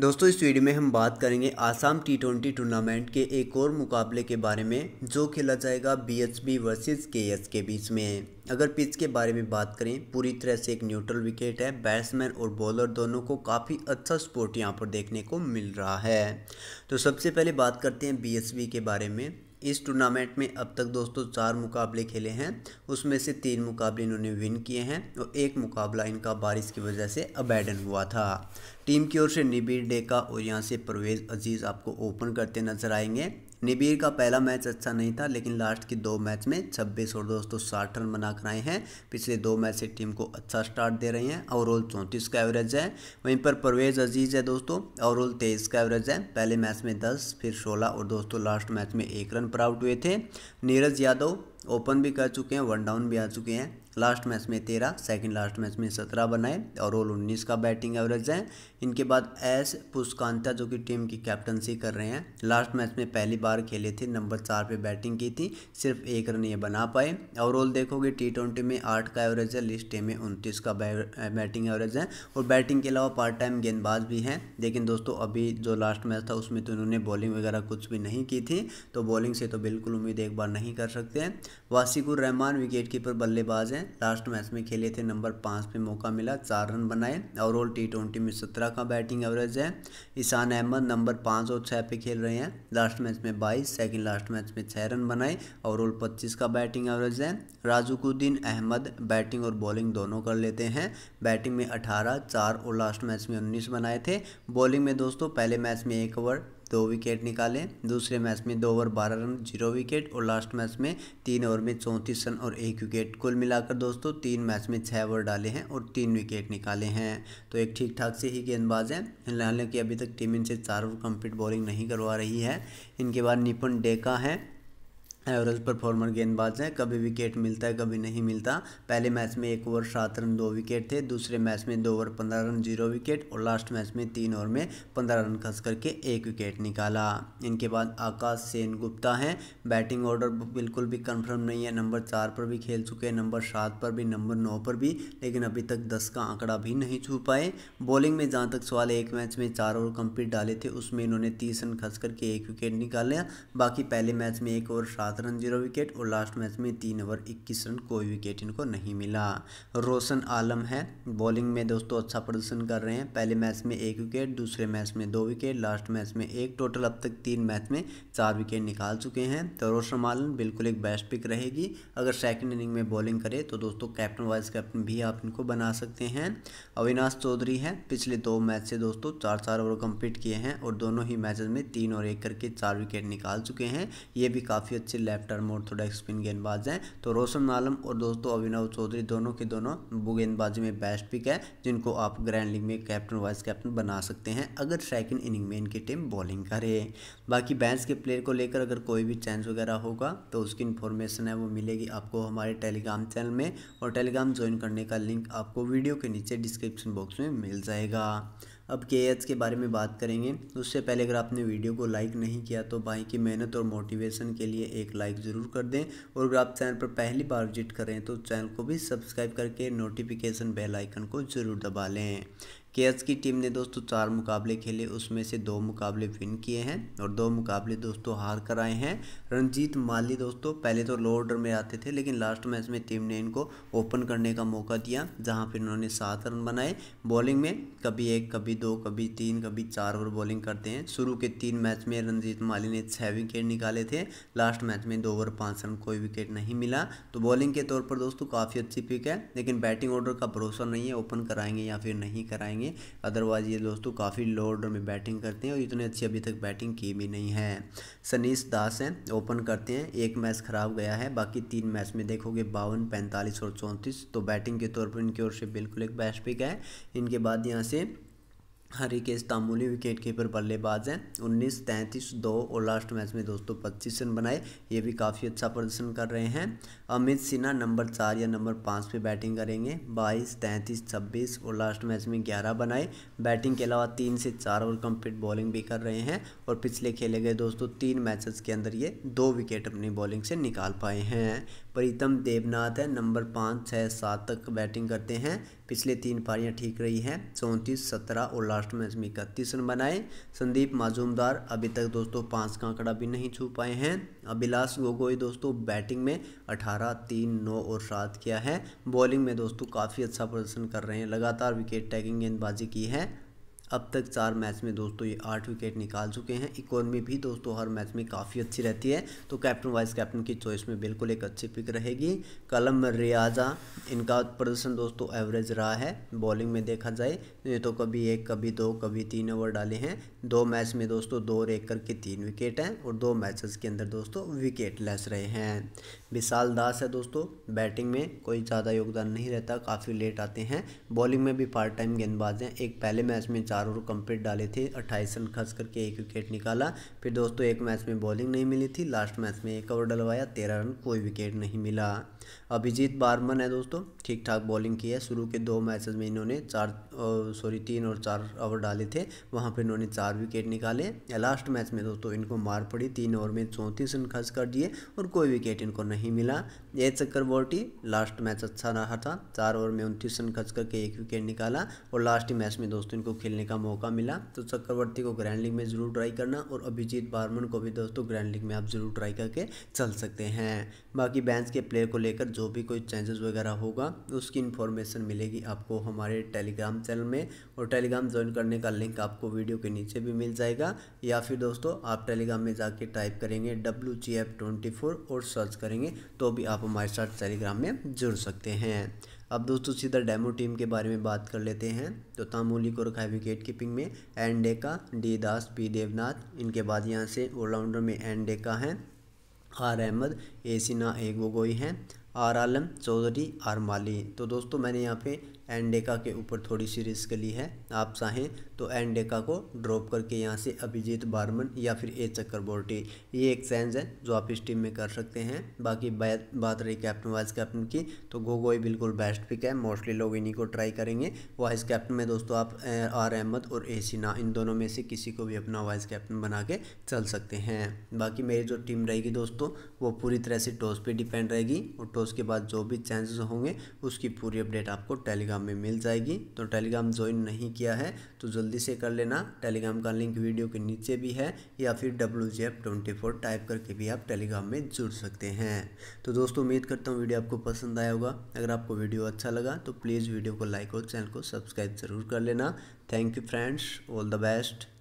दोस्तों इस वीडियो में हम बात करेंगे आसाम टी ट्वेंटी टूर्नामेंट के एक और मुकाबले के बारे में जो खेला जाएगा B H B versus K S K बीच में अगर पिच के बारे में बात करें पूरी तरह से एक न्यूट्रल विकेट है बैट्समैन और बॉलर दोनों को काफ़ी अच्छा स्पोर्ट यहाँ पर देखने को मिल रहा है तो सबसे पहले बात करते हैं बी के बारे में इस टूर्नामेंट में अब तक दोस्तों चार मुकाबले खेले हैं उसमें से तीन मुकाबले इन्होंने विन किए हैं और एक मुकाबला इनका बारिश की वजह से अबैडन हुआ था टीम की ओर से निबिर डेका और यहाँ से परवेज़ अजीज़ आपको ओपन करते नजर आएंगे निबीर का पहला मैच अच्छा नहीं था लेकिन लास्ट के दो मैच में 26 और दोस्तों साठ रन बना कर आए हैं पिछले दो मैच से टीम को अच्छा स्टार्ट दे रहे हैं ओवरऑल चौंतीस का एवरेज है वहीं पर परवेज अजीज़ है दोस्तों ओवरऑल तेईस का एवरेज है पहले मैच में दस फिर सोलह और दोस्तों लास्ट मैच में एक रन पर आउट हुए थे नीरज यादव ओपन भी कर चुके हैं वन डाउन भी आ चुके हैं लास्ट मैच में तेरह सेकंड लास्ट मैच में सत्रह बनाए और ऑल उन्नीस का बैटिंग एवरेज है इनके बाद एस पुष्कांता जो कि टीम की कैप्टनसी कर रहे हैं लास्ट मैच में पहली बार खेले थे नंबर चार पे बैटिंग की थी सिर्फ एक रन ये बना पाए और ओवरऑल देखोगे टी ट्वेंटी में आठ का एवरेज है लिस्ट ए में उनतीस का बैटिंग एवरेज है और बैटिंग के अलावा पार्ट टाइम गेंदबाज भी हैं लेकिन दोस्तों अभी जो लास्ट मैच था उसमें तो इन्होंने बॉलिंग वगैरह कुछ भी नहीं की थी तो बॉलिंग से तो बिल्कुल उम्मीद एक बार नहीं कर सकते हैं वासिकुर रहमान विकेट कीपर बल्लेबाज हैं लास्ट मैच में खेले थे नंबर पाँच पे मौका मिला चार रन बनाए ओवरऑल टी ट्वेंटी में सत्रह का बैटिंग एवरेज है ईशान अहमद नंबर पाँच और छः पे खेल रहे हैं लास्ट मैच में बाईस सेकेंड लास्ट मैच में छः रन बनाए ओवरऑल पच्चीस का बैटिंग एवरेज है राजुकुद्दीन अहमद बैटिंग और बॉलिंग दोनों कर लेते हैं बैटिंग में अठारह चार और लास्ट मैच में उन्नीस बनाए थे बॉलिंग में दोस्तों पहले मैच में एक ओवर दो विकेट निकाले दूसरे मैच में दो ओवर बारह रन जीरो विकेट और लास्ट मैच में तीन ओवर में चौंतीस रन और एक विकेट कुल मिलाकर दोस्तों तीन मैच में छः ओवर डाले हैं और तीन विकेट निकाले हैं तो एक ठीक ठाक से ही गेंदबाज है हालांकि अभी तक टीम इनसे चार ओवर कम्प्लीट बॉलिंग नहीं करवा रही है इनके बाद निपुण डेका है एवरेज परफॉर्मर गेंदबाज हैं कभी विकेट मिलता है कभी नहीं मिलता पहले मैच में एक ओवर सात रन दो विकेट थे दूसरे मैच में दो ओवर पंद्रह रन जीरो विकेट और लास्ट मैच में तीन ओवर में पंद्रह रन खस करके एक विकेट निकाला इनके बाद आकाश सेन गुप्ता हैं बैटिंग ऑर्डर बिल्कुल भी कंफर्म नहीं है नंबर चार पर भी खेल चुके हैं नंबर सात पर भी नंबर नौ पर भी लेकिन अभी तक दस का आंकड़ा भी नहीं छू पाए बॉलिंग में जहाँ तक सवाल एक मैच में चार ओवर कंप्लीट डाले थे उसमें इन्होंने तीस रन खस करके एक विकेट निकाला बाकी पहले मैच में एक ओवर सात सात रन जीरो विकेट और लास्ट मैच में तीन ओवर इक्कीस रन कोई विकेट इनको नहीं मिला रोशन आलम है बॉलिंग में दोस्तों अच्छा प्रदर्शन कर रहे हैं पहले मैच में एक विकेट दूसरे मैच में दो विकेट लास्ट मैच में एक टोटल अब तक तीन मैच में चार विकेट निकाल चुके हैं तो रोशन आलम बिल्कुल एक बेस्ट पिक रहेगी अगर सेकेंड इनिंग में बॉलिंग करे तो दोस्तों कैप्टन वाइस कैप्टन भी आप इनको बना सकते हैं अविनाश चौधरी है पिछले दो मैच से दोस्तों चार चार ओवर कंप्लीट किए हैं और दोनों ही मैचेस में तीन और एक करके चार विकेट निकाल चुके हैं ये भी काफ़ी अच्छे लेफ्ट आर्म ऑर्थोडॉक्स स्पिन गेंदबाज हैं तो रोशन आलम और दोस्तों अभिनव चौधरी दोनों के दोनों गेंदबाजी में बेस्ट पिक है जिनको आप ग्रैंड लीग में कैप्टन वाइस कैप्टन बना सकते हैं अगर सेकेंड इनिंग में इनकी टीम बॉलिंग करे बाकी बैंस के प्लेयर को लेकर अगर कोई भी चेंज वगैरह होगा तो उसकी इन्फॉर्मेशन है वो मिलेगी आपको हमारे टेलीग्राम चैनल में और टेलीग्राम ज्वाइन करने का लिंक आपको वीडियो के नीचे डिस्क्रिप्शन बॉक्स में मिल जाएगा अब के के बारे में बात करेंगे उससे पहले अगर आपने वीडियो को लाइक नहीं किया तो भाई की मेहनत और मोटिवेशन के लिए एक लाइक ज़रूर कर दें और अगर आप चैनल पर पहली बार विजिट करें तो चैनल को भी सब्सक्राइब करके नोटिफिकेशन बेल आइकन को ज़रूर दबा लें केएस की टीम ने दोस्तों चार मुकाबले खेले उसमें से दो मुकाबले विन किए हैं और दो मुकाबले दोस्तों हार कर आए हैं रंजीत माली दोस्तों पहले तो लो ऑर्डर में आते थे लेकिन लास्ट मैच में टीम ने इनको ओपन करने का मौका दिया जहां फिर इन्होंने सात रन बनाए बॉलिंग में कभी एक कभी दो कभी तीन कभी चार ओवर बॉलिंग करते हैं शुरू के तीन मैच में रंजीत माली ने छः विकेट निकाले थे लास्ट मैच में दो ओवर पाँच रन कोई विकेट नहीं मिला तो बॉलिंग के तौर पर दोस्तों काफ़ी अच्छी पिक है लेकिन बैटिंग ऑर्डर का भरोसा नहीं है ओपन कराएंगे या फिर नहीं कराएंगे होंगे अदरवाइज़ ये दोस्तों काफ़ी लो ऑर्डर में बैटिंग करते हैं और इतने अच्छी अभी तक बैटिंग की भी नहीं है सनीस दास हैं ओपन करते हैं एक मैच खराब गया है बाकी तीन मैच में देखोगे बावन पैंतालीस और चौंतीस तो बैटिंग के तौर पर इनकी ओर से बिल्कुल एक बेस्ट पिक है इनके बाद यहाँ से हरिकेश तामूली विकेट कीपर बल्लेबाज हैं उन्नीस तैंतीस दो और लास्ट मैच में दोस्तों पच्चीस रन बनाए ये भी काफ़ी अच्छा प्रदर्शन कर रहे हैं अमित सिन्हा नंबर चार या नंबर पाँच पे बैटिंग करेंगे बाईस तैंतीस छब्बीस और लास्ट मैच में ग्यारह बनाए बैटिंग के अलावा तीन से चार ओवर कम्प्लीट बॉलिंग भी कर रहे हैं और पिछले खेले गए दोस्तों तीन मैचेस के अंदर ये दो विकेट अपनी बॉलिंग से निकाल पाए हैं प्रीतम देवनाथ है नंबर पाँच छः सात तक बैटिंग करते हैं पिछले तीन पारियाँ ठीक रही हैं चौंतीस सत्रह और लास्ट लास्ट में इसमें इकतीस रन बनाए संदीप माजूमदार अभी तक दोस्तों पाँच का आंकड़ा भी नहीं छू पाए हैं अभिलास गोगोई दोस्तों बैटिंग में अठारह तीन नौ और सात किया है बॉलिंग में दोस्तों काफ़ी अच्छा प्रदर्शन कर रहे हैं लगातार विकेट टैकिंग गेंदबाजी की है अब तक चार मैच में दोस्तों ये आठ विकेट निकाल चुके हैं इकोनमी भी दोस्तों हर मैच में काफ़ी अच्छी रहती है तो कैप्टन वाइस कैप्टन की चॉइस में बिल्कुल एक अच्छी पिक रहेगी कलम रियाजा इनका प्रदर्शन दोस्तों एवरेज रहा है बॉलिंग में देखा जाए तो कभी एक कभी दो कभी तीन ओवर डाले हैं दो मैच में दोस्तों दो और एक करके तीन विकेट हैं और दो मैचेस के अंदर दोस्तों विकेट लेस रहे हैं विशाल दास है दोस्तों बैटिंग में कोई ज़्यादा योगदान नहीं रहता काफ़ी लेट आते हैं बॉलिंग में भी पार्ट टाइम गेंदबाज हैं एक पहले मैच में चार ओवर कंप्लीट डाले थे अट्ठाईस रन खर्च करके एक विकेट निकाला फिर दोस्तों एक मैच में बॉलिंग नहीं मिली थी लास्ट मैच में एक ओवर डलवाया तेरह रन कोई विकेट नहीं मिला अभिजीत बारमन है दोस्तों ठीक ठाक बॉलिंग की है शुरू के दो मैचेस में इन्होंने चार सॉरी तीन और चार ओवर डाले थे वहाँ पर इन्होंने चार विकेट निकाले लास्ट मैच में दोस्तों इनको मार पड़ी तीन ओवर में चौंतीस रन खर्च कर दिए और कोई विकेट इनको नहीं मिला ये चक्रवर्ती लास्ट मैच अच्छा रहा था चार ओवर में उनतीस रन खर्च करके एक विकेट निकाला और लास्ट मैच में दोस्तों इनको खेलने का मौका मिला तो चक्रवर्ती को ग्रैंड लीग में ज़रूर ट्राई करना और अभिजीत बारमन को भी दोस्तों ग्रैंड लीग में आप ज़रूर ट्राई करके चल सकते हैं बाकी बैंस के प्लेयर को लेकर लेकर जो भी कोई चेंजेस वगैरह होगा उसकी इन्फॉर्मेशन मिलेगी आपको हमारे टेलीग्राम चैनल में और टेलीग्राम ज्वाइन करने का लिंक आपको वीडियो के नीचे भी मिल जाएगा या फिर दोस्तों आप टेलीग्राम में जाके टाइप करेंगे डब्ल्यू और सर्च करेंगे तो भी आप हमारे साथ टेलीग्राम में जुड़ सकते हैं अब दोस्तों सीधा डेमो टीम के बारे में बात कर लेते हैं तो तामोली को रखा है विकेट कीपिंग में N Deka D Das P Devnath इनके बाद यहाँ से ऑलराउंडर में एन डेका हैं R Ahmed A Sinha A Gogoi हैं आर आलम चौधरी आर माली तो दोस्तों मैंने यहाँ पे एंडेका के ऊपर थोड़ी सी रिस्क ली है आप चाहें तो एन डेका को ड्रॉप करके यहाँ से अभिजीत बारमन या फिर ए बोल्टी ये एक चेंज है जो आप इस टीम में कर सकते हैं बाकी बात रही कैप्टन वाइस कैप्टन की तो गोगोई बिल्कुल बेस्ट पिक है मोस्टली लोग इन्हीं को ट्राई करेंगे वाइस कैप्टन में दोस्तों आप आर अहमद और ए सिन्हा इन दोनों में से किसी को भी अपना वाइस कैप्टन बना के चल सकते हैं बाकी मेरी जो टीम रहेगी दोस्तों वो पूरी तरह से टॉस पर डिपेंड रहेगी और टॉस के बाद जो भी चांसेस होंगे उसकी पूरी अपडेट आपको टेलीग्राम में मिल जाएगी तो टेलीग्राम ज्वाइन नहीं किया है तो जल्दी जल्दी से कर लेना टेलीग्राम का लिंक वीडियो के नीचे भी है या फिर W J F twenty four type करके भी आप टेलीग्राम में जुड़ सकते हैं तो दोस्तों उम्मीद करता हूँ वीडियो आपको पसंद आया होगा अगर आपको वीडियो अच्छा लगा तो प्लीज़ वीडियो को लाइक और चैनल को सब्सक्राइब ज़रूर कर लेना thank you friends all the best